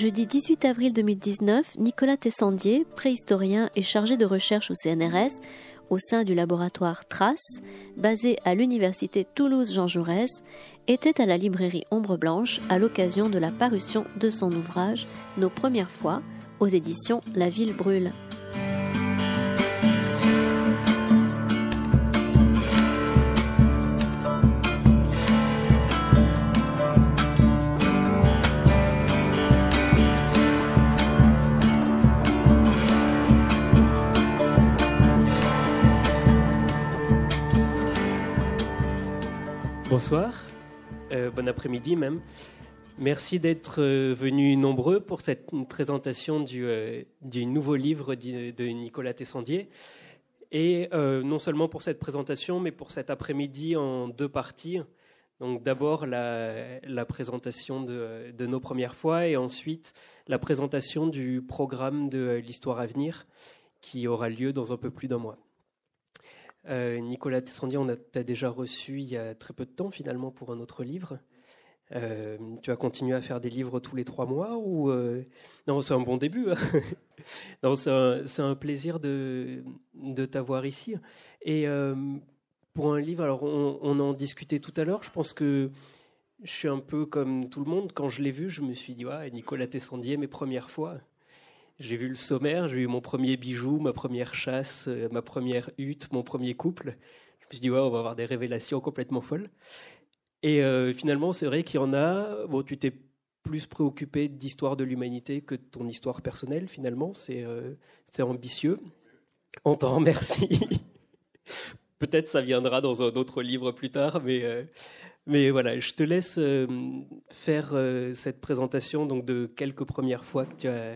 Jeudi 18 avril 2019, Nicolas Tessandier, préhistorien et chargé de recherche au CNRS, au sein du laboratoire Trace, basé à l'université Toulouse-Jean Jaurès, était à la librairie Ombre Blanche à l'occasion de la parution de son ouvrage Nos premières fois aux éditions La Ville brûle. après-midi même. Merci d'être euh, venus nombreux pour cette présentation du, euh, du nouveau livre de Nicolas Tessandier. Et euh, non seulement pour cette présentation, mais pour cet après-midi en deux parties. Donc d'abord la, présentation de, nos premières fois et ensuite la présentation du programme de l'histoire à venir qui aura lieu dans un peu plus d'un mois. Nicolas Tessandier, on t'a déjà reçu il y a très peu de temps finalement pour un autre livre. Euh, tu vas continuer à faire des livres tous les trois mois ou euh, Non, c'est un bon début. Hein. c'est un, plaisir de, de t'avoir ici. Et euh, pour un livre, alors on, en discutait tout à l'heure, je pense que je suis un peu comme tout le monde. Quand je l'ai vu, je me suis dit, ouais, Nicolas Tessandier, mes premières fois. J'ai vu le sommaire, j'ai eu mon premier bijou, ma première chasse, ma première hutte, mon premier couple. Je me suis dit, on va avoir des révélations complètement folles. Et euh, finalement, c'est vrai qu'il y en a. Bon, tu t'es plus préoccupé d'histoire de l'humanité que de ton histoire personnelle, finalement. C'est euh, ambitieux. On t'en remercie. Peut-être ça viendra dans un autre livre plus tard, mais, euh, mais voilà, je te laisse faire cette présentation donc, de quelques premières fois que tu as,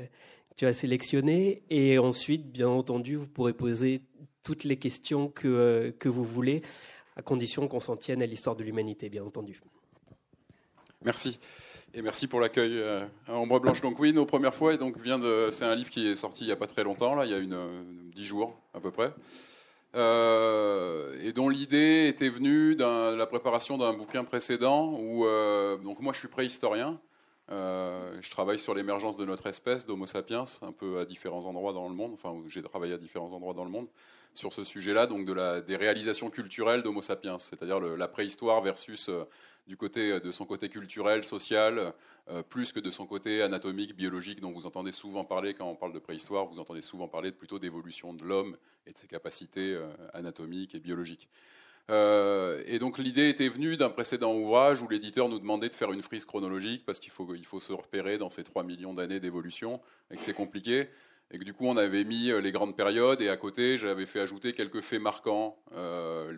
tu as sélectionné. Et ensuite, bien entendu, vous pourrez poser toutes les questions que, que vous voulez à condition qu'on s'en tienne à l'histoire de l'humanité, bien entendu. Merci. Et merci pour l'accueil. Ombre euh, Blanche, donc oui, nos premières fois. Et donc vient de, c'est un livre qui est sorti il n'y a pas très longtemps, là, il y a une euh, dix jours à peu près, euh, et dont l'idée était venue de la préparation d'un bouquin précédent où, donc moi, je suis préhistorien. je travaille sur l'émergence de notre espèce, d'Homo sapiens, un peu à différents endroits dans le monde. Enfin, j'ai travaillé à différents endroits dans le monde sur ce sujet-là, donc de des réalisations culturelles d'Homo sapiens, c'est-à-dire la préhistoire versus euh, euh, de son côté culturel, social, euh, plus que de son côté anatomique, biologique, dont vous entendez souvent parler quand on parle de préhistoire. Vous entendez souvent parler plutôt d'évolution de l'homme et de ses capacités anatomiques et biologiques. et donc l'idée était venue d'un précédent ouvrage où l'éditeur nous demandait de faire une frise chronologique parce qu'il faut, faut se repérer dans ces 3 millions d'années d'évolution et que c'est compliqué et que du coup on avait mis euh, les grandes périodes et à côté j'avais fait ajouter quelques faits marquants euh,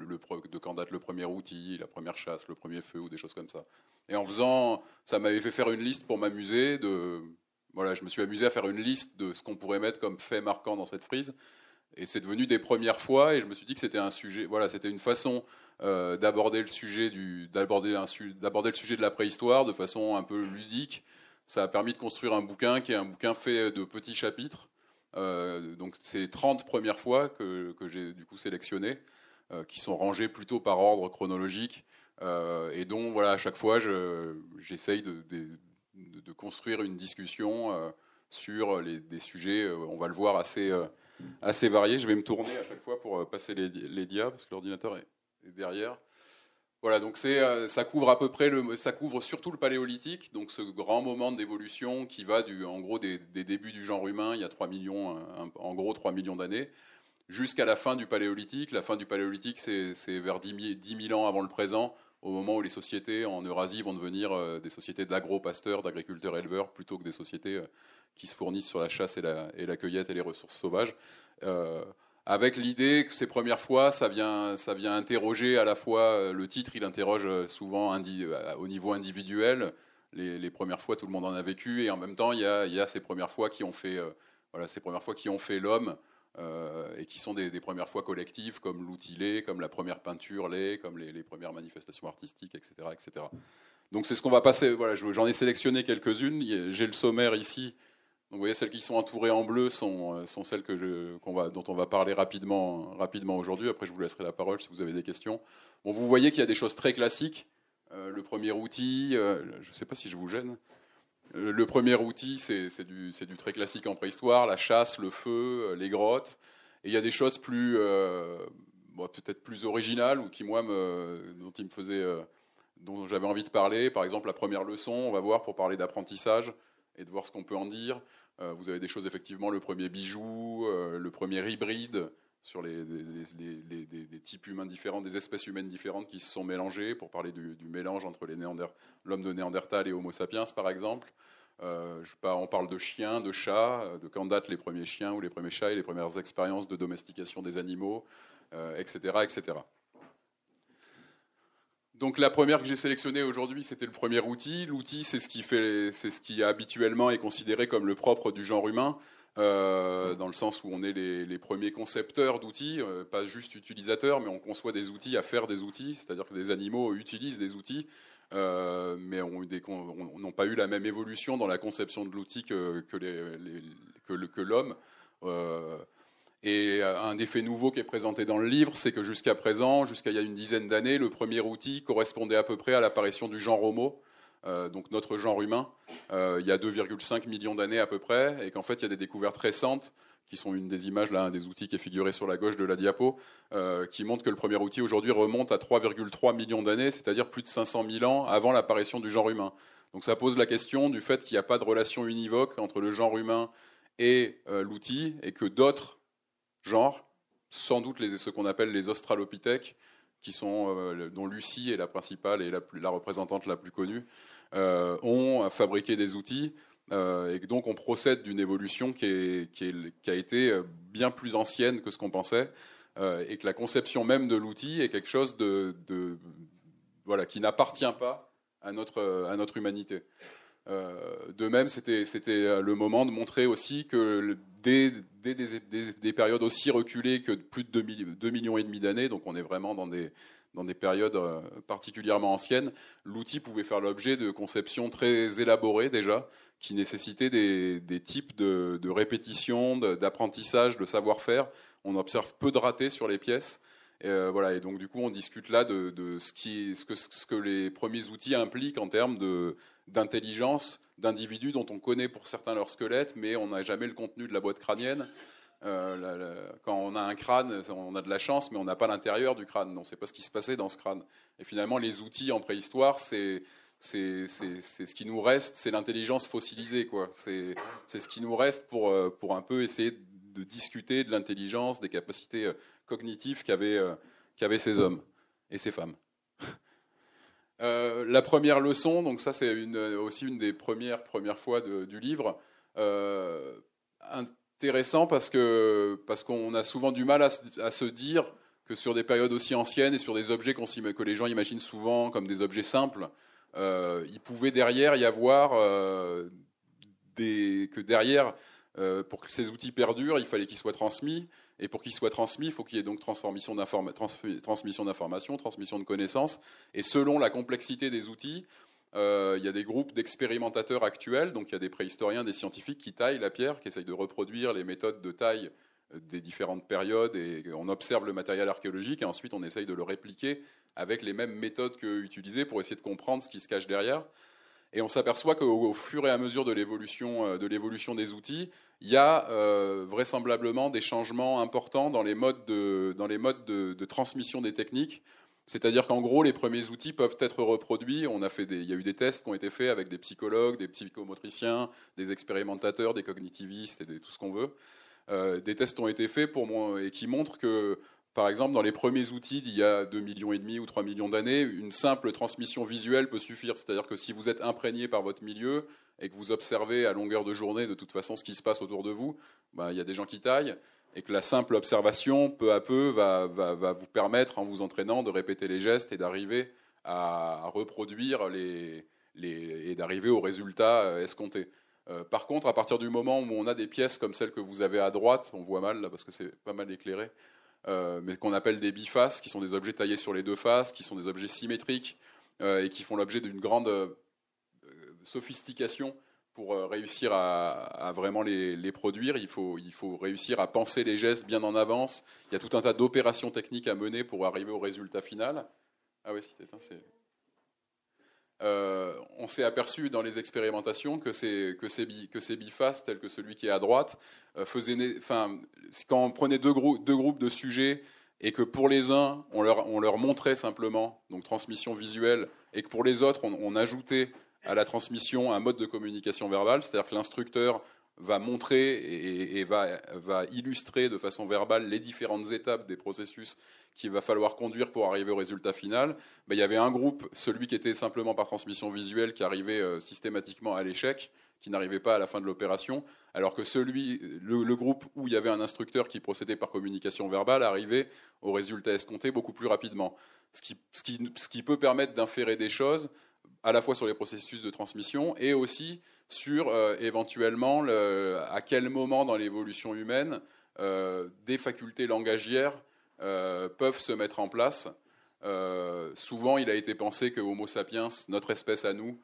de quand date le premier outil, la première chasse, le premier feu ou des choses comme ça. Et en faisant, ça m'avait fait faire une liste pour m'amuser de voilà, je me suis amusé à faire une liste de ce qu'on pourrait mettre comme faits marquants dans cette frise. Et c'est devenu des premières fois et je me suis dit que c'était un sujet, voilà, c'était une façon euh, d'aborder le sujet du d'aborder d'aborder le sujet de la préhistoire de façon un peu ludique. Ça a permis de construire un bouquin qui est un bouquin fait de petits chapitres euh, donc c'est 30 premières fois que, j'ai du coup sélectionné, euh, qui sont rangées plutôt par ordre chronologique, euh, et dont voilà, à chaque fois j'essaye de, construire une discussion sur des sujets, on va le voir, assez, assez variés. Je vais me tourner à chaque fois pour passer les, les parce que l'ordinateur est derrière. Voilà, donc euh, ça couvre à peu près le, ça couvre surtout le paléolithique, donc ce grand moment d'évolution qui va du, en gros des, débuts du genre humain, il y a 3 millions, euh, en gros 3 millions d'années, jusqu'à la fin du paléolithique. La fin du paléolithique, c'est vers 10 000 ans avant le présent, au moment où les sociétés en Eurasie vont devenir euh, des sociétés d'agro-pasteurs, d'agriculteurs-éleveurs, plutôt que des sociétés qui se fournissent sur la chasse et la, cueillette et les ressources sauvages avec l'idée que ces premières fois, ça vient, ça vient interroger à la fois euh, le titre, il interroge euh, souvent euh, au niveau individuel. Les, premières fois, tout le monde en a vécu, et en même temps, il y a, ces premières fois qui ont fait, ces premières fois qui ont fait l'homme. et qui sont des, premières fois collectives, comme l'outilé, comme la première peinture l'est, comme les, les, premières manifestations artistiques, etc. etc. Donc c'est ce qu'on va passer. Voilà, j'en ai sélectionné quelques-unes. J'ai le sommaire ici donc, vous voyez, celles qui sont entourées en bleu sont, euh, celles que je, va, dont on va parler rapidement, rapidement aujourd'hui. Après, je vous laisserai la parole si vous avez des questions. Bon, vous voyez qu'il y a des choses très classiques. Euh, le premier outil, euh, je ne sais pas si je vous gêne. le premier outil, c'est du, du, très classique en préhistoire, la chasse, le feu, les grottes. Et il y a des choses plus, peut-être plus originales ou qui moi me, dont il me faisait, dont j'avais envie de parler. Par exemple, la première leçon, on va voir pour parler d'apprentissage et de voir ce qu'on peut en dire. Euh, vous avez des choses, effectivement, le premier bijou, euh, le premier hybride, sur les, types humains différents, des espèces humaines différentes qui se sont mélangées, pour parler du, mélange entre l'homme de Néandertal et Homo sapiens, par exemple. Euh, on parle de chiens, de chats, de quand datent les premiers chiens ou les premiers chats et les premières expériences de domestication des animaux, etc., etc. Donc la première que j'ai sélectionnée aujourd'hui, c'était le premier outil. L'outil, c'est ce qui fait, c'est ce qui habituellement est considéré comme le propre du genre humain, euh, dans le sens où on est les, premiers concepteurs d'outils, euh, pas juste utilisateurs, mais on conçoit des outils à faire des outils, c'est-à-dire que des animaux utilisent des outils, euh, mais on n'ont pas eu la même évolution dans la conception de l'outil que, que l'homme. Et euh, un faits nouveau qui est présenté dans le livre, c'est que jusqu'à présent, jusqu'à il y a une dizaine d'années, le premier outil correspondait à peu près à l'apparition du genre homo, euh, donc notre genre humain, euh, il y a 2,5 millions d'années à peu près, et qu'en fait, il y a des découvertes récentes qui sont une des images, là, un des outils qui est figuré sur la gauche de la diapo, qui montrent que le premier outil aujourd'hui remonte à 3,3 millions d'années, c'est-à-dire plus de 500 000 ans avant l'apparition du genre humain. Donc ça pose la question du fait qu'il n'y a pas de relation univoque entre le genre humain et l'outil, et que d'autres genre sans doute ce qu'on appelle les australopithèques, qui sont, euh, dont Lucie est la principale et la, représentante la plus connue, euh, ont euh, fabriqué des outils. et donc on procède d'une évolution qui, qui, a été bien plus ancienne que ce qu'on pensait, et que la conception même de l'outil est quelque chose de, voilà, qui n'appartient pas à notre, à notre humanité. Euh, de même, c'était euh, le moment de montrer aussi que dès, des, périodes aussi reculées que plus de 2, millions et demi d'années, donc on est vraiment dans des, périodes euh, particulièrement anciennes, l'outil pouvait faire l'objet de conceptions très élaborées déjà, qui nécessitaient des, types de, répétitions, répétition, d'apprentissage, de savoir-faire. On observe peu de ratés sur les pièces. Euh, voilà, et donc du coup, on discute là de, ce, que, les premiers outils impliquent en termes d'intelligence d'individus dont on connaît pour certains leur squelette, mais on n'a jamais le contenu de la boîte crânienne. Euh, quand on a un crâne, on a de la chance, mais on n'a pas l'intérieur du crâne. On ne sait pas ce qui se passait dans ce crâne. Et finalement, les outils en préhistoire, c'est ce qui nous reste, c'est l'intelligence fossilisée, quoi. C'est ce qui nous reste pour, euh, pour un peu essayer de discuter de l'intelligence, des capacités euh, cognitives euh, qu'avaient ces hommes et ces femmes. Euh, la première leçon, donc ça c'est aussi une des premières, premières fois du livre, intéressant parce qu'on parce qu'on a souvent du mal à, se dire que sur des périodes aussi anciennes et sur des objets que les gens imaginent souvent comme des objets simples, il pouvait derrière y avoir des, que derrière euh, pour que ces outils perdurent, il fallait qu'ils soient transmis. Et pour qu'ils soient transmis, il faut qu'il y ait donc transmission d'informations, transmission de connaissances. Et selon la complexité des outils, euh, il y a des groupes d'expérimentateurs actuels, donc il y a des préhistoriens, des scientifiques qui taillent la pierre, qui essayent de reproduire les méthodes de taille euh, des différentes périodes et on observe le matériel archéologique et ensuite on essaye de le répliquer avec les mêmes méthodes qu'eux utilisaient pour essayer de comprendre ce qui se cache derrière. Et on s'aperçoit qu'au fur et à mesure de l'évolution euh, de des outils, il y a euh, vraisemblablement des changements importants dans les modes de, dans les modes de, transmission des techniques. C'est-à-dire qu'en gros, les premiers outils peuvent être reproduits. On a fait des, il y a eu des tests qui ont été faits avec des psychologues, des psychomotriciens, des expérimentateurs, des cognitivistes et tout ce qu'on veut. Euh, des tests ont été faits pour moi et qui montrent que par exemple, dans les premiers outils d'il y a 2 millions et demi ou 3 millions d'années, une simple transmission visuelle peut suffire. C'est-à-dire que si vous êtes imprégné par votre milieu et que vous observez à longueur de journée de toute façon ce qui se passe autour de vous, bah, il y a des gens qui taillent et que la simple observation, peu à peu, va, vous permettre, en vous entraînant, de répéter les gestes et d'arriver à reproduire et d'arriver au résultat euh, escompté. Euh, par contre, à partir du moment où on a des pièces comme celle que vous avez à droite, on voit mal là parce que c'est pas mal éclairé, euh, mais qu'on appelle des bifaces, qui sont des objets taillés sur les deux faces, qui sont des objets symétriques euh, et qui font l'objet d'une grande euh, sophistication pour réussir à, vraiment les, produire. Il faut, réussir à penser les gestes bien en avance. Il y a tout un tas d'opérations techniques à mener pour arriver au résultat final. Ah ouais, si c'est... Euh, on s'est aperçu dans les expérimentations que ces, que bifaces, tels que celui qui est à droite, euh, faisaient, enfin, quand on prenait deux, groupes de sujets et que pour les uns, on leur, montrait simplement, donc transmission visuelle, et que pour les autres, on, on ajoutait à la transmission un mode de communication verbale, c'est-à-dire que l'instructeur va montrer et, va, illustrer de façon verbale les différentes étapes des processus qu'il va falloir conduire pour arriver au résultat final, il y avait un groupe, celui qui était simplement par transmission visuelle, qui arrivait euh, systématiquement à l'échec, qui n'arrivait pas à la fin de l'opération, alors que celui, le, groupe où il y avait un instructeur qui procédait par communication verbale arrivait au résultat escompté beaucoup plus rapidement. ce qui peut permettre d'inférer des choses à la fois sur les processus de transmission et aussi sur euh, éventuellement à quel moment dans l'évolution humaine euh, des facultés langagières euh, peuvent se mettre en place. souvent, il a été pensé que Homo sapiens, notre espèce à nous,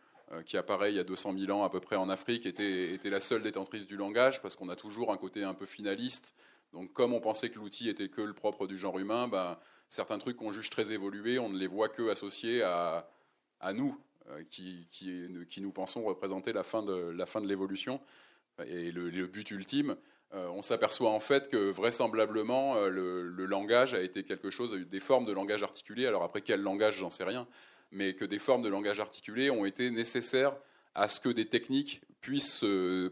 qui apparaît il y a 200 000 ans à peu près en Afrique, était, la seule détentrice du langage, parce qu'on a toujours un côté un peu finaliste. Donc comme on pensait que l'outil était que le propre du genre humain, ben, certains trucs qu'on juge très évolués, on ne les voit que associés à, à nous, euh, qui, nous pensons représenter la fin de l'évolution et le, but ultime, euh, on s'aperçoit en fait que vraisemblablement euh, le, langage a été quelque chose, des formes de langage articulé, alors après quel langage j'en sais rien, mais que des formes de langage articulé ont été nécessaires à ce que des techniques puissent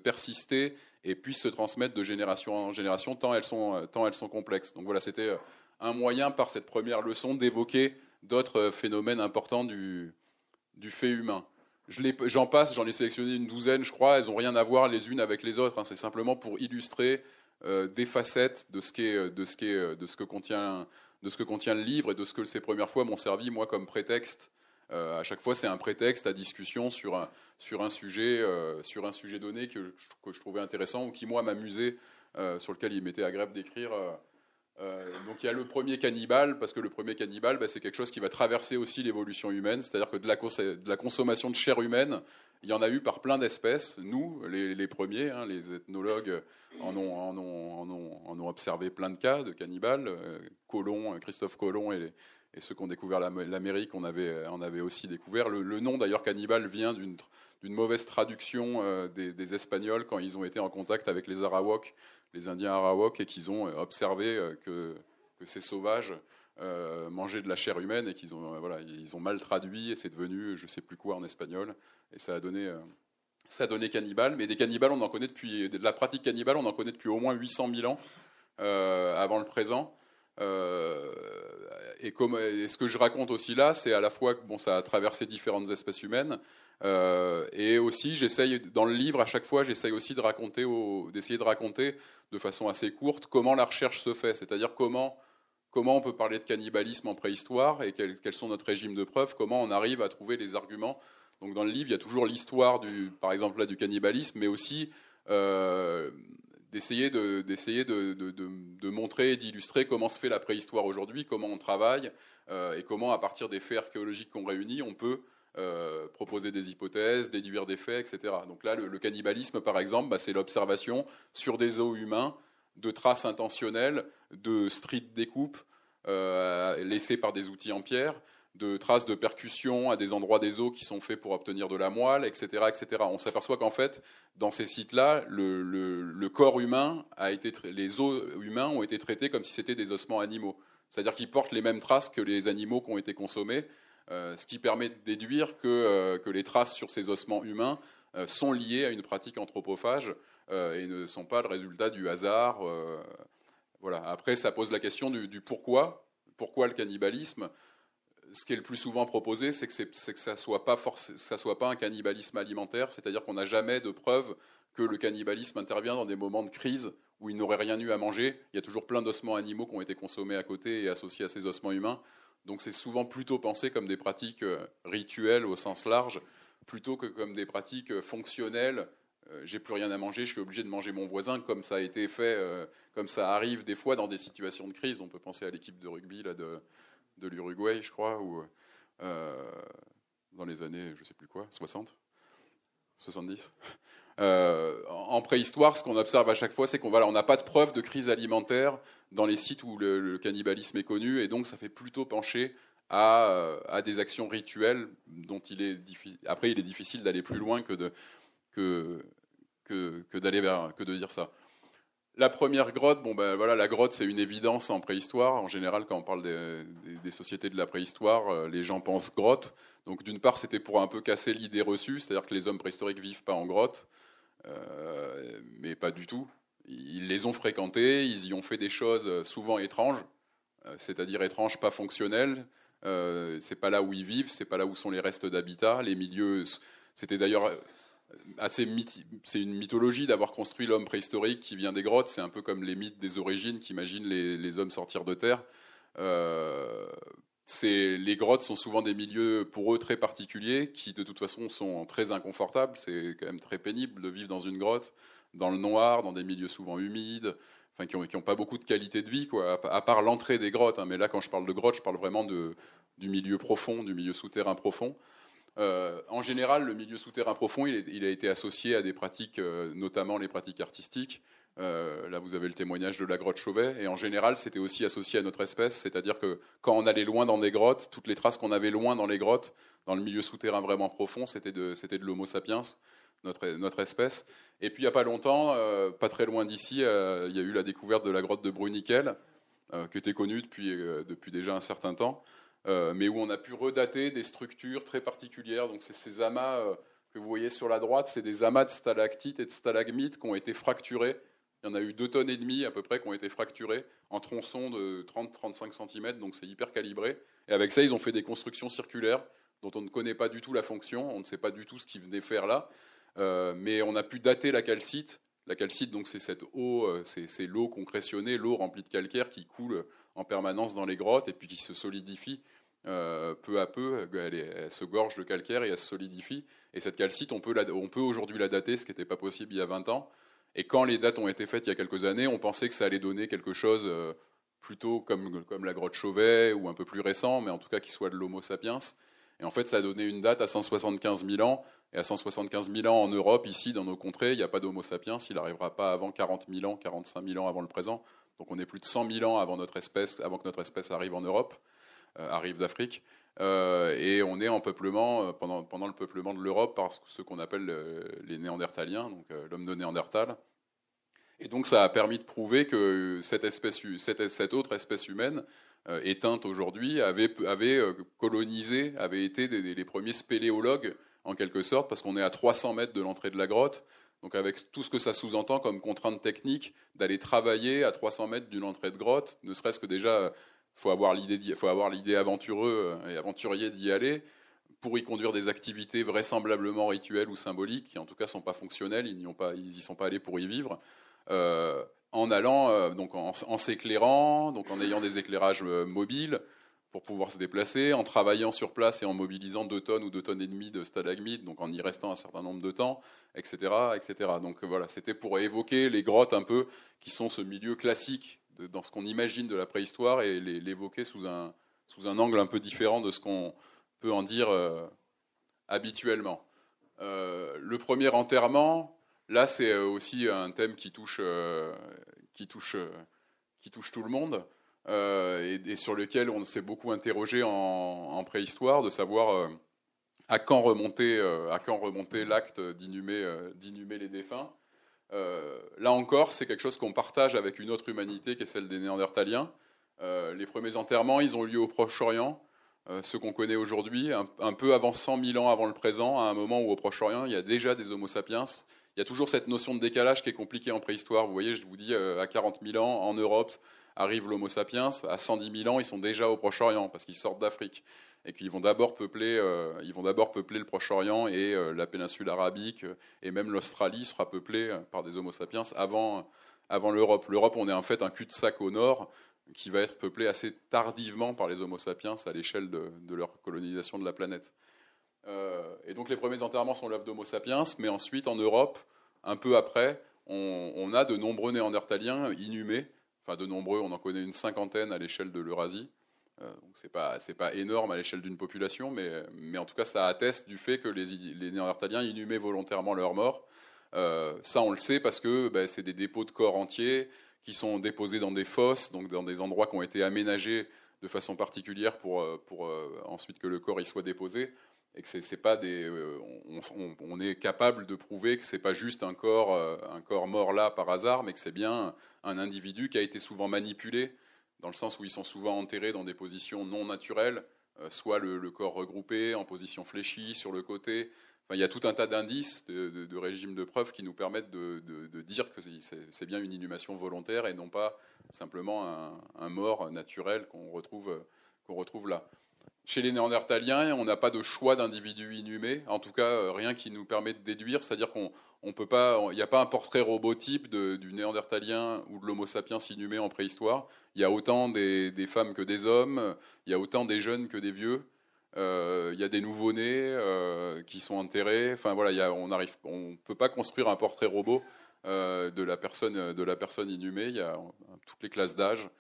persister et puissent se transmettre de génération en génération elles tant elles sont complexes. Donc voilà, c'était un moyen par cette première leçon d'évoquer d'autres phénomènes importants du, du fait humain. J'en passe, j'en ai sélectionné une douzaine, je crois. Elles n'ont rien à voir les unes avec les autres. Hein. C'est simplement pour illustrer euh, des facettes de ce, de, ce de ce que contient le livre et de ce que ces premières fois m'ont servi moi comme prétexte. Euh, à chaque fois, c'est un prétexte à discussion sur un, sur un sujet euh, sur un sujet donné que, que, je trouvais intéressant ou qui moi m'amusait, sur lequel il m'était agréable d'écrire euh, donc il y a le premier cannibale, parce que le premier cannibale, bah, c'est quelque chose qui va traverser aussi l'évolution humaine, c'est-à-dire que de la, consommation de chair humaine, il y en a eu par plein d'espèces. Nous, les, premiers, hein, les ethnologues en ont, observé plein de cas de cannibales, euh, euh, Christophe Colomb et les, et ceux qui ont découvert l'Amérique euh, on avait aussi découvert. Le, nom d'ailleurs cannibale vient d'une mauvaise traduction euh, des, Espagnols quand ils ont été en contact avec les Arawaks, les Indiens Arawaks, et qu'ils ont euh, observé que, ces sauvages mangeaient de la chair humaine et qu'ils ont, voilà, ils ont mal traduit et c'est devenu je sais plus quoi en espagnol. Et ça a donné. ça a donné cannibale, mais des cannibales, on en connaît depuis. la pratique cannibale, on en connaît depuis au moins 800 000 ans avant le présent. Euh, et, comme, ce que je raconte aussi là, c'est à la fois que bon, ça a traversé différentes espèces humaines, euh, et aussi, j'essaye dans le livre à chaque fois, j'essaye aussi de raconter, d'essayer de raconter de façon assez courte comment la recherche se fait, c'est-à-dire comment comment on peut parler de cannibalisme en préhistoire et quels, sont notre régime de preuve, comment on arrive à trouver les arguments. Donc dans le livre, il y a toujours l'histoire du, par exemple là, du cannibalisme, mais aussi euh, d'essayer de, de, montrer et d'illustrer comment se fait la préhistoire aujourd'hui, comment on travaille euh, et comment, à partir des faits archéologiques qu'on réunit, on peut euh, proposer des hypothèses, déduire des faits, etc. Donc là, le, cannibalisme, par exemple, bah, c'est l'observation sur des os humains de traces intentionnelles, de stries découpes euh, laissées par des outils en pierre de traces de percussion à des endroits des eaux qui sont faits pour obtenir de la moelle, etc. etc. On s'aperçoit qu'en fait, dans ces sites-là, le, corps humain a été, les os humains ont été traités comme si c'était des ossements animaux. C'est-à-dire qu'ils portent les mêmes traces que les animaux qui ont été consommés, euh, ce qui permet de déduire euh, que, les traces sur ces ossements humains euh, sont liées à une pratique anthropophage et ne sont pas le résultat du hasard. voilà. Après, ça pose la question du pourquoi, pourquoi le cannibalisme ce qui est le plus souvent proposé, c'est que, que, ça ne soit, pas un cannibalisme alimentaire, c'est-à-dire qu'on n'a jamais de preuve que le cannibalisme intervient dans des moments de crise où il n'aurait rien eu à manger. Il y a toujours plein d'ossements animaux qui ont été consommés à côté et associés à ces ossements humains. Donc c'est souvent plutôt pensé comme des pratiques euh, rituelles au sens large, plutôt que comme des pratiques euh, fonctionnelles. Euh, j'ai plus rien à manger, je suis obligé de manger mon voisin, comme ça a été fait, comme ça arrive des fois dans des situations de crise. On peut penser à l'équipe de rugby là, de, de l'Uruguay, je crois, ou euh, dans les années, je sais plus quoi, 60, 70. Euh, en préhistoire, ce qu'on observe à chaque fois, c'est qu'on voilà, on n'a pas de preuve de crise alimentaire dans les sites où le, cannibalisme est connu, et donc ça fait plutôt pencher à, euh, des actions rituelles dont il est après il est difficile d'aller plus loin que de que, que, que d'aller vers que de dire ça. La première grotte, bon ben voilà, la grotte c'est une évidence en préhistoire. En général, quand on parle des, sociétés de la préhistoire, euh, les gens pensent grotte. Donc d'une part, c'était pour un peu casser l'idée reçue, c'est-à-dire que les hommes préhistoriques vivent pas en grotte, euh, mais pas du tout. Ils les ont fréquentés, ils y ont fait des choses euh, souvent étranges, c'est-à-dire étranges, pas fonctionnelles. c'est pas là où ils vivent, c'est pas là où sont les restes d'habitat, les milieux. C'était d'ailleurs c'est une mythologie d'avoir construit l'homme préhistorique qui vient des grottes. C'est un peu comme les mythes des origines qui imaginent les, hommes sortir de terre. Euh, les grottes sont souvent des milieux pour eux très particuliers qui de toute façon sont très inconfortables. C'est quand même très pénible de vivre dans une grotte, dans le noir, dans des milieux souvent humides. qui n'ont pas beaucoup de qualité de vie, quoi, à part l'entrée des grottes. Hein. Mais là, quand je parle de grotte je parle vraiment du milieu profond, du milieu souterrain profond. Euh, en général, le milieu souterrain profond, il, a été associé à des pratiques, euh, notamment les pratiques artistiques. Euh, là, vous avez le témoignage de la grotte Chauvet. Et en général, c'était aussi associé à notre espèce, c'est-à-dire que quand on allait loin dans des grottes, toutes les traces qu'on avait loin dans les grottes, dans le milieu souterrain vraiment profond, c'était de, l'Homo sapiens, notre, espèce. Et puis, il n'y a pas longtemps, pas très loin d'ici, il y a eu la découverte de la grotte de Bruniquel, qui était connue depuis déjà un certain temps. Euh, mais où on a pu redater des structures très particulières. Donc c'est ces amas euh, que vous voyez sur la droite, c'est des amas de stalactites et de stalagmites qui ont été fracturés. Il y en a eu 2 tonnes et demie à peu près qui ont été fracturés en tronçons de 30-35 cm, donc c'est hyper calibré. Et avec ça, ils ont fait des constructions circulaires dont on ne connaît pas du tout la fonction, on ne sait pas du tout ce qu'ils venaient faire là, euh, mais on a pu dater la calcite. La calcite, donc, c'est cette eau, c'est l'eau concrétionnée, l'eau remplie de calcaire qui coule en permanence dans les grottes et puis qui se solidifie euh, peu à peu, elle, se gorge de calcaire et elle se solidifie. Et cette calcite, on peut, aujourd'hui la dater, ce qui n'était pas possible il y a 20 ans. Et quand les dates ont été faites il y a quelques années, on pensait que ça allait donner quelque chose euh, plutôt comme, comme la grotte Chauvet ou un peu plus récent, mais en tout cas qui soit de l'Homo sapiens. Et en fait, ça a donné une date à 175 000 ans. Et à 175 000 ans en Europe, ici, dans nos contrées, il n'y a pas d'Homo sapiens. Il n'arrivera pas avant 40 000 ans, 45 000 ans avant le présent. Donc on est plus de 100 000 ans avant, notre espèce, avant que notre espèce arrive en Europe, euh, arrive d'Afrique. Euh, et on est en peuplement, euh, pendant, pendant le peuplement de l'Europe, par ce qu'on appelle les néandertaliens, donc l'homme de Néandertal. Et donc ça a permis de prouver que cette, espèce, cette, autre espèce humaine, éteinte aujourd'hui, avait, avait, colonisé, avait été des, les premiers spéléologues en quelque sorte, parce qu'on est à 300 mètres de l'entrée de la grotte. Donc avec tout ce que ça sous-entend comme contrainte technique d'aller travailler à 300 mètres d'une entrée de grotte, ne serait-ce que déjà, euh, il l'idée, faut avoir l'idée aventureux euh, et aventurier d'y aller pour y conduire des activités vraisemblablement rituelles ou symboliques qui en tout cas ne sont pas fonctionnelles, ils n'y sont pas allés pour y vivre. Euh, en allant donc en s'éclairant, donc en ayant des éclairages mobiles, pour pouvoir se déplacer, en travaillant sur place et en mobilisant 2 tonnes ou deux tonnes et demie de stalagmites, donc en y restant un certain nombre de temps, etc. etc. Donc euh, voilà, c'était pour évoquer les grottes un peu, qui sont ce milieu classique dans ce qu'on imagine de la préhistoire, et l'évoquer sous un, sous un angle un peu différent de ce qu'on peut en dire euh, habituellement. Euh, le premier enterrement, là c'est aussi un thème qui touche, qui touche, qui touche tout le monde. Euh, et, sur lequel on s'est beaucoup interrogé en, préhistoire, de savoir euh, à quand remonter, euh, remonter l'acte d'inhumer les défunts. là encore, c'est quelque chose qu'on partage avec une autre humanité qui est celle des Néandertaliens. les premiers enterrements, ils ont lieu au Proche-Orient, ceux ce qu'on connaît aujourd'hui, un, un, peu avant 100 000 ans avant le présent, à un moment où au Proche-Orient, il y a déjà des Homo sapiens. Il y a toujours cette notion de décalage qui est compliquée en préhistoire. Vous voyez, je vous dis, à 40 000 ans, en Europe, arrive l'Homo sapiens, à 110 000 ans, ils sont déjà au Proche-Orient, parce qu'ils sortent d'Afrique, et qu'ils vont d'abord peupler, euh, peupler le Proche-Orient et euh, la péninsule arabique, euh, et même l'Australie sera peuplée par des Homo sapiens avant, l'Europe. L'Europe, on est en fait un cul-de-sac au nord, qui va être peuplé assez tardivement par les Homo sapiens à l'échelle de, leur colonisation de la planète. et donc les premiers enterrements sont l'œuvre d'Homo sapiens, mais ensuite en Europe, un peu après, on, a de nombreux Néandertaliens inhumés de nombreux, on en connaît une cinquantaine à l'échelle de l'Eurasie. Euh, c'est pas énorme à l'échelle d'une population, mais en tout cas ça atteste du fait que les, les Néandertaliens inhumaient volontairement leurs morts. Euh, ça on le sait parce que ben, c'est des dépôts de corps entiers qui sont déposés dans des fosses, donc dans des endroits qui ont été aménagés de façon particulière pour euh, pour euh, ensuite que le corps y soit déposé et que c'est pas des, euh, on, est capable de prouver que c'est pas juste un corps, euh, un corps mort là par hasard, mais que c'est bien un individu qui a été souvent manipulé, dans le sens où ils sont souvent enterrés dans des positions non naturelles, euh, soit le, corps regroupé en position fléchie sur le côté. Enfin, il y a tout un tas d'indices de, régimes de preuves qui nous permettent de, dire que c'est bien une inhumation volontaire et non pas simplement un, un mort naturel qu'on retrouve, qu'on retrouve là. Chez les Néandertaliens, on n'a pas de choix d'individus inhumés, en tout cas euh, rien qui nous permet de déduire, c'est-à-dire qu'on on peut pas, il n'y a pas un portrait robot type du Néandertalien ou de l'Homo sapiens inhumé en préhistoire. Il y a autant des, femmes que des hommes, il y a autant des jeunes que des vieux, euh, il y a des nouveau-nés euh, qui sont enterrés. Enfin voilà, on ne on peut pas construire un portrait robot de la personne de la personne inhumée. Il y a toutes les classes d'âge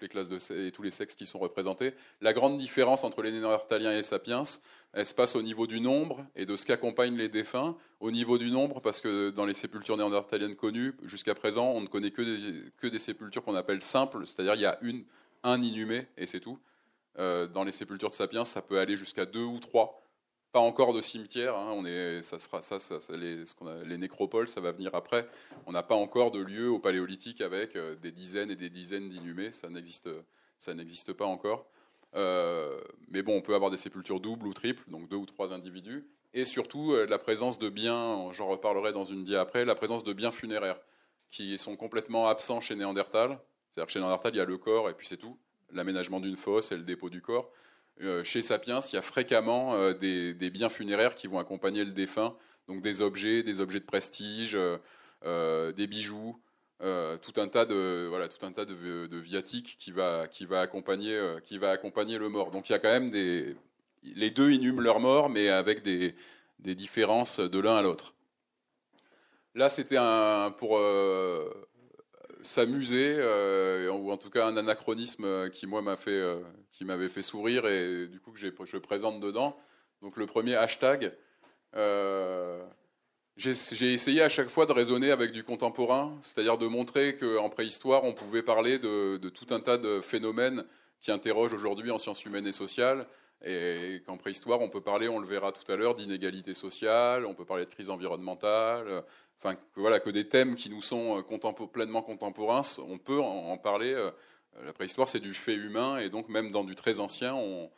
les classes de, et tous les sexes qui sont représentés. La grande différence entre les Néandertaliens et les Sapiens, elle se passe au niveau du nombre et de ce qu'accompagnent les défunts. Au niveau du nombre, parce que dans les sépultures néandertaliennes connues, jusqu'à présent, on ne connaît que des, sépultures qu'on appelle simples, c'est-à-dire il y a un inhumé et c'est tout. Euh, dans les sépultures de Sapiens, ça peut aller jusqu'à deux ou trois pas encore de cimetière. Hein. on est, ça sera ça, les, nécropoles, ça va venir après. On n'a pas encore de lieu au Paléolithique avec euh, des dizaines et des dizaines d'inhumés. Ça n'existe, ça n'existe pas encore. Euh, mais bon, on peut avoir des sépultures doubles ou triples, donc deux ou trois individus. Et surtout, euh, la présence de biens, j'en reparlerai dans une dia après, la présence de biens funéraires qui sont complètement absents chez Néandertal. C'est-à-dire que chez Néandertal, il y a le corps et puis c'est tout. L'aménagement d'une fosse et le dépôt du corps. Euh, chez Sapiens, il y a fréquemment euh, des, biens funéraires qui vont accompagner le défunt, donc des objets, des objets de prestige, euh, des bijoux, tout un tas de voilà tout un tas de, viatiques qui va qui va accompagner qui va accompagner le mort. Donc il y a quand même des les deux inhument leur mort mais avec des, différences de l'un à l'autre. Là c'était pour s'amuser ou en tout cas un anachronisme qui moi m'a fait qui m'avait fait sourire et du coup que je présente dedans. Donc le premier hashtag. Euh, j'ai essayé à chaque fois de raisonner avec du contemporain, c'est-à-dire de montrer qu'en préhistoire, on pouvait parler de, tout un tas de phénomènes qui interrogent aujourd'hui en sciences humaines et sociales, et qu'en préhistoire, on peut parler, on le verra tout à l'heure, d'inégalités sociales, on peut parler de crise environnementale, enfin voilà, que des thèmes qui nous sont euh, pleinement contemporains, on peut en, parler. Euh, euh, la préhistoire, c'est du fait humain, et donc même dans du très ancien, on,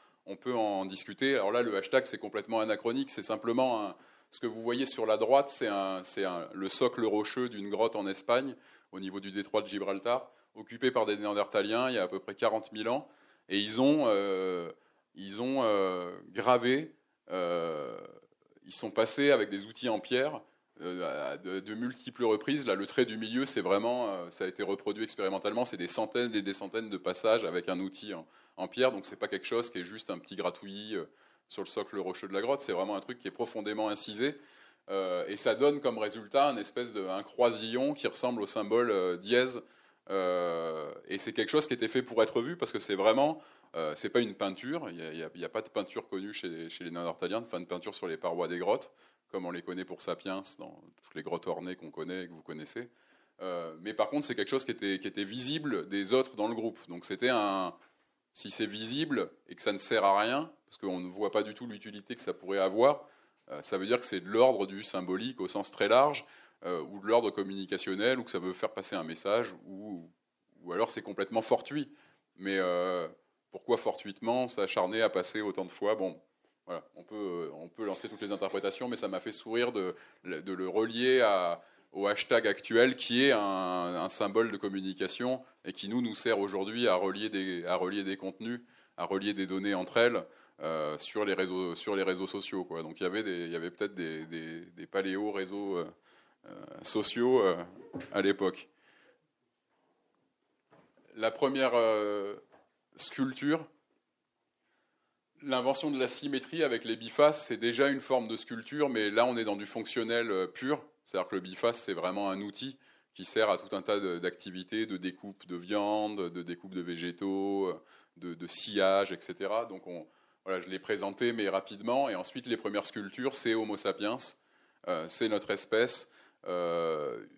peut en discuter. Alors là, le hashtag, c'est complètement anachronique, c'est simplement ce que vous voyez sur la droite, c'est le socle rocheux d'une grotte en Espagne, au niveau du détroit de Gibraltar, occupé par des Néandertaliens il y a à peu près 40 000 ans, et ils ont, euh, euh, gravé, ils sont passés avec des outils en pierre, euh, de, multiples reprises. Là, le trait du milieu, c'est vraiment, euh, ça a été reproduit expérimentalement. C'est des centaines et des centaines de passages avec un outil en, pierre. Donc, c'est pas quelque chose qui est juste un petit gratouillis euh, sur le socle rocheux de la grotte. C'est vraiment un truc qui est profondément incisé. et ça donne comme résultat un espèce de un croisillon qui ressemble au symbole dièse. et c'est quelque chose qui était fait pour être vu parce que c'est vraiment, c'est pas une peinture. Il n'y a, pas de peinture connue chez, chez les Néandertaliens, enfin de peinture sur les parois des grottes comme on les connaît pour Sapiens, dans toutes les grottes ornées qu'on connaît et que vous connaissez. Euh, mais par contre, c'est quelque chose qui était, visible des autres dans le groupe. Donc c'était un... Si c'est visible et que ça ne sert à rien, parce qu'on ne voit pas du tout l'utilité que ça pourrait avoir, euh, ça veut dire que c'est de l'ordre du symbolique au sens très large, euh, ou de l'ordre communicationnel, ou que ça veut faire passer un message, ou, ou alors c'est complètement fortuit. Mais pourquoi fortuitement s'acharner à passer autant de fois Bon, euh, on peut, lancer toutes les interprétations, mais ça m'a fait sourire de, le relier au hashtag actuel qui est un, symbole de communication et qui nous, nous sert aujourd'hui à, relier des, à relier des contenus, à relier des données entre elles. Euh, sur les réseaux sur les réseaux sociaux Donc il y avait peut-être des, paléos réseaux euh, sociaux à l'époque. La première sculpture L'invention de la symétrie avec les bifaces, c'est déjà une forme de sculpture, mais là, on est dans du fonctionnel euh, pur. C'est-à-dire que le biface, c'est vraiment un outil qui sert à tout un tas d'activités, de découpe de viande, de découpe de végétaux, euh, de, sillage, etc. Donc, voilà, je l'ai présenté, mais rapidement. Et ensuite, les premières sculptures, c'est Homo sapiens, euh, c'est notre espèce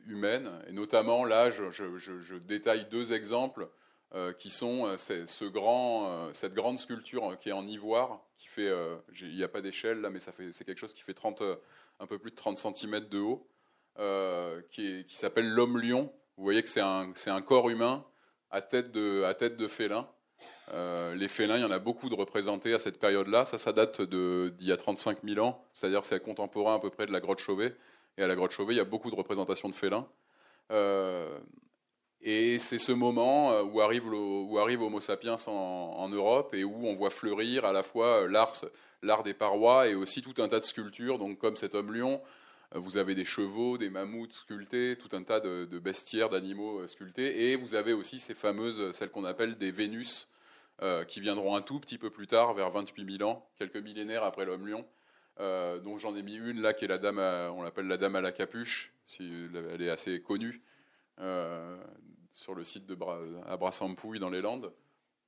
humaine. Et notamment, là, je, détaille deux exemples euh, qui sont euh, ce grand, euh, cette grande sculpture hein, qui est en ivoire, qui fait, il n'y a pas d'échelle là, mais c'est quelque chose qui fait 30, un peu plus de 30 cm de haut, qui, qui s'appelle l'homme lion. Vous voyez que c'est un, un corps humain à tête de, à tête de félin. les félins, il y en a beaucoup de représentés à cette période-là. Ça, ça date d'il y a 35 000 ans, c'est-à-dire c'est contemporain à peu près de la grotte Chauvet. Et à la grotte Chauvet, il y a beaucoup de représentations de félins. Euh, et c'est ce moment euh, où arrive, où arrive Homo sapiens en, Europe et où on voit fleurir à la fois euh, l'art des parois et aussi tout un tas de sculptures, donc comme cet homme lion, euh, vous avez des chevaux, des mammouths sculptés, tout un tas de, bestiaires d'animaux sculptés, et vous avez aussi ces fameuses, celles qu'on appelle des Vénus, qui viendront un tout petit peu plus tard, vers 28 000 ans, quelques millénaires après l'homme lion, Donc j'en ai mis une là, qui est la dame, on l'appelle la dame à la capuche, si, elle est assez connue, euh, sur le site de Bra à Brassampouille dans les Landes.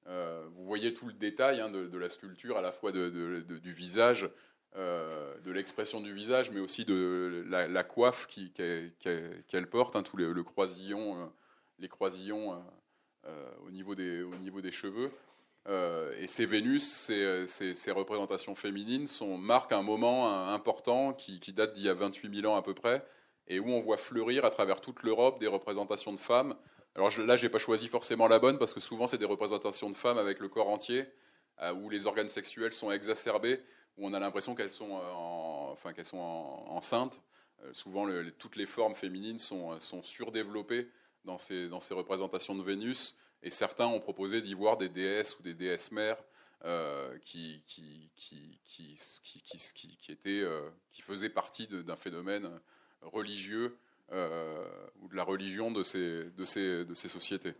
Euh, vous voyez tout le détail hein, de, la sculpture, à la fois de, du visage, euh, de l'expression du visage, mais aussi de la, coiffe qu'elle porte, hein, tout le, croisillon, les croisillons au, niveau des, au, niveau des, cheveux. et ces Vénus, ces, ces, représentations féminines, sont, marquent un moment hein, important qui, date d'il y a 28 000 ans à peu près, et où on voit fleurir à travers toute l'Europe des représentations de femmes. Alors là, j'ai pas choisi forcément la bonne parce que souvent c'est des représentations de femmes avec le corps entier, euh, où les organes sexuels sont exacerbés, où on a l'impression qu'elles sont, euh, enfin, qu'elles sont enceintes. Euh, souvent, toutes les formes féminines sont, surdéveloppées dans ces, représentations de Vénus, et certains ont proposé d'y voir des déesses ou des déesses mères qui, qui faisaient partie d'un phénomène religieux euh, ou de la religion de ces, de de ces sociétés.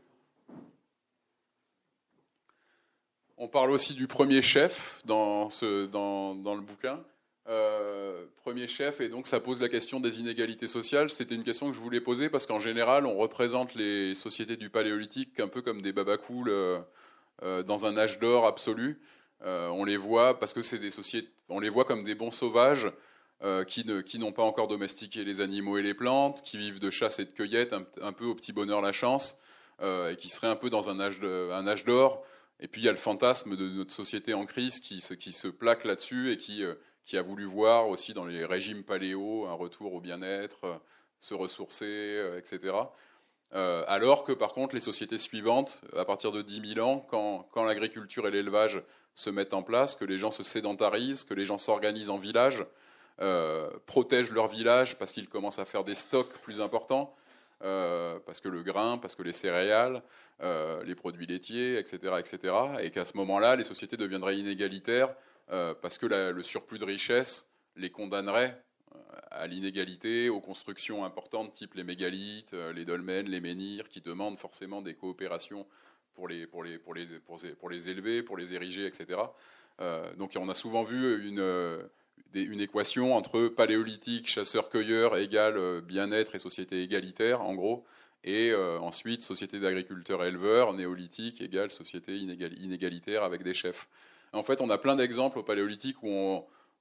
On parle aussi du premier chef dans, dans, le bouquin. Euh, premier chef, et donc ça pose la question des inégalités sociales. C'était une question que je voulais poser parce qu'en général, on représente les sociétés du paléolithique un peu comme des babacouls euh, dans un âge d'or absolu. on les voit parce que c'est des sociétés, on les voit comme des bons sauvages euh, qui, n'ont pas encore domestiqué les animaux et les plantes, qui vivent de chasse et de cueillette, un, peu au petit bonheur la chance, euh, et qui seraient un peu dans un âge, d'or. Et puis il y a le fantasme de notre société en crise qui se, plaque là-dessus et euh, qui, a voulu voir aussi dans les régimes paléo un retour au bien-être, se ressourcer, etc. alors que par contre, les sociétés suivantes, à partir de 10 000 ans, quand, quand l'agriculture et l'élevage se mettent en place, que les gens se sédentarisent, que les gens s'organisent en villages, euh, protègent leur village parce qu'ils commencent à faire des stocks plus importants, euh, parce que le grain, parce que les céréales, euh, les produits laitiers, etc., etc. Et qu'à ce moment-là, les sociétés deviendraient inégalitaires parce que le surplus de richesse les condamnerait à l'inégalité, aux constructions importantes type les mégalithes, les dolmens, les menhirs, qui demandent forcément des coopérations pour les, pour les, pour les, pour les, pour les élever, pour les ériger, etc. donc on a souvent vu une, une équation entre paléolithique, chasseur-cueilleur égal euh, bien-être et société égalitaire, en gros, et euh, ensuite société d'agriculteurs-éleveurs, néolithique égal société inégalitaire avec des chefs. En fait, on a plein d'exemples au paléolithique où